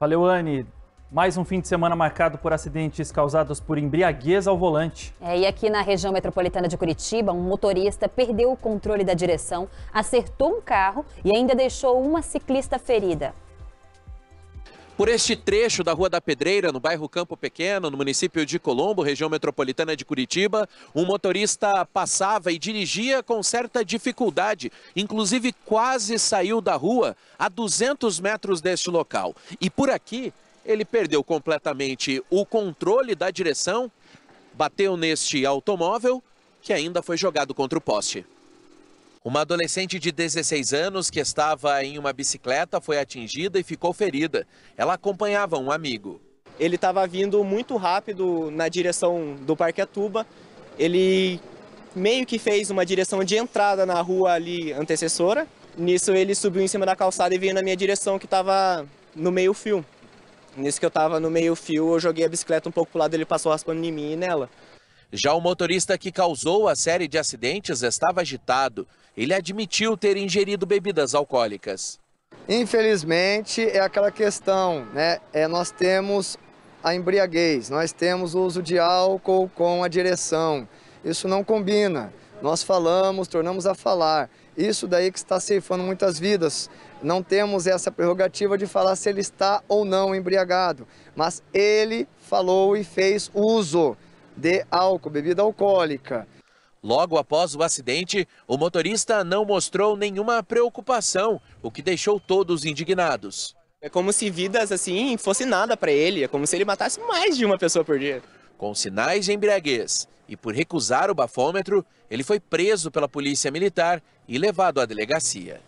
Valeu, Anne. Mais um fim de semana marcado por acidentes causados por embriaguez ao volante. É, e aqui na região metropolitana de Curitiba, um motorista perdeu o controle da direção, acertou um carro e ainda deixou uma ciclista ferida. Por este trecho da Rua da Pedreira, no bairro Campo Pequeno, no município de Colombo, região metropolitana de Curitiba, um motorista passava e dirigia com certa dificuldade, inclusive quase saiu da rua a 200 metros deste local. E por aqui, ele perdeu completamente o controle da direção, bateu neste automóvel que ainda foi jogado contra o poste. Uma adolescente de 16 anos que estava em uma bicicleta foi atingida e ficou ferida. Ela acompanhava um amigo. Ele estava vindo muito rápido na direção do Parque Atuba. Ele meio que fez uma direção de entrada na rua ali antecessora. Nisso ele subiu em cima da calçada e veio na minha direção que estava no meio fio. Nisso que eu estava no meio fio, eu joguei a bicicleta um pouco para o lado, ele passou raspando em mim e nela. Já o motorista que causou a série de acidentes estava agitado ele admitiu ter ingerido bebidas alcoólicas. Infelizmente, é aquela questão, né? É, nós temos a embriaguez, nós temos o uso de álcool com a direção. Isso não combina. Nós falamos, tornamos a falar. Isso daí que está ceifando muitas vidas. Não temos essa prerrogativa de falar se ele está ou não embriagado. Mas ele falou e fez uso de álcool, bebida alcoólica. Logo após o acidente, o motorista não mostrou nenhuma preocupação, o que deixou todos indignados. É como se vidas assim fosse nada para ele, é como se ele matasse mais de uma pessoa por dia. Com sinais de embriaguez e por recusar o bafômetro, ele foi preso pela polícia militar e levado à delegacia.